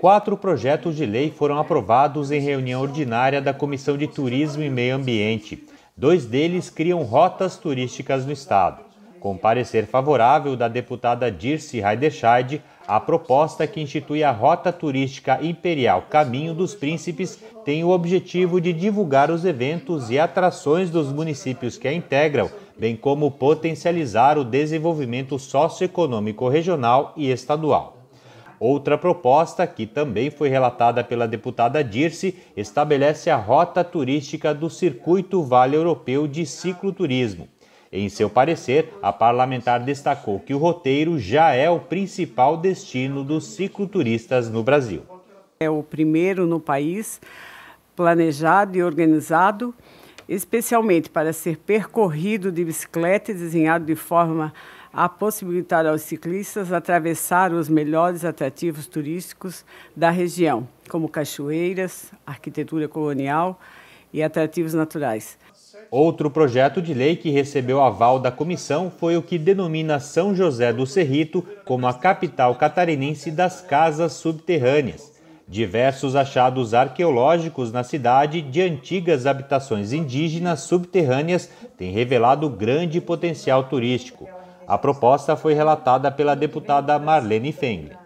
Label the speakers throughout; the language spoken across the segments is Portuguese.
Speaker 1: Quatro projetos de lei foram aprovados em reunião ordinária da Comissão de Turismo e Meio Ambiente. Dois deles criam rotas turísticas no estado. Com parecer favorável da deputada Dirce Heiderscheid, a proposta que institui a Rota Turística Imperial Caminho dos Príncipes tem o objetivo de divulgar os eventos e atrações dos municípios que a integram bem como potencializar o desenvolvimento socioeconômico regional e estadual. Outra proposta, que também foi relatada pela deputada Dirce, estabelece a rota turística do Circuito Vale Europeu de Cicloturismo. Em seu parecer, a parlamentar destacou que o roteiro já é o principal destino dos cicloturistas no Brasil.
Speaker 2: É o primeiro no país, planejado e organizado especialmente para ser percorrido de bicicleta e desenhado de forma a possibilitar aos ciclistas atravessar os melhores atrativos turísticos da região, como cachoeiras, arquitetura colonial e atrativos
Speaker 1: naturais. Outro projeto de lei que recebeu aval da comissão foi o que denomina São José do Cerrito como a capital catarinense das casas subterrâneas diversos achados arqueológicos na cidade de antigas habitações indígenas subterrâneas têm revelado grande potencial turístico. A proposta foi relatada pela deputada Marlene Fengle.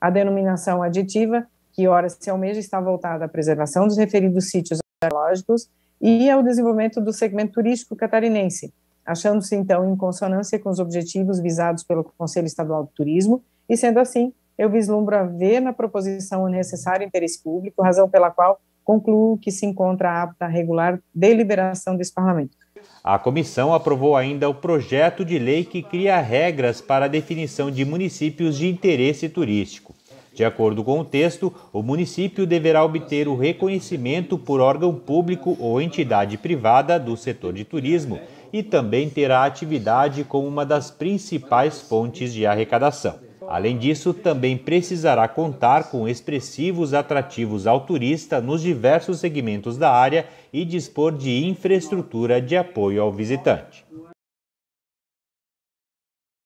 Speaker 3: A denominação aditiva, que ora se almeja, está voltada à preservação dos referidos sítios arqueológicos e ao desenvolvimento do segmento turístico catarinense, achando-se então em consonância com os objetivos visados pelo Conselho Estadual do Turismo e sendo assim eu vislumbro a ver na proposição o necessário interesse público, razão pela qual concluo que se encontra apta a regular deliberação desse parlamento.
Speaker 1: A comissão aprovou ainda o projeto de lei que cria regras para a definição de municípios de interesse turístico. De acordo com o texto, o município deverá obter o reconhecimento por órgão público ou entidade privada do setor de turismo e também terá atividade como uma das principais fontes de arrecadação. Além disso, também precisará contar com expressivos atrativos ao turista nos diversos segmentos da área e dispor de infraestrutura de apoio ao visitante.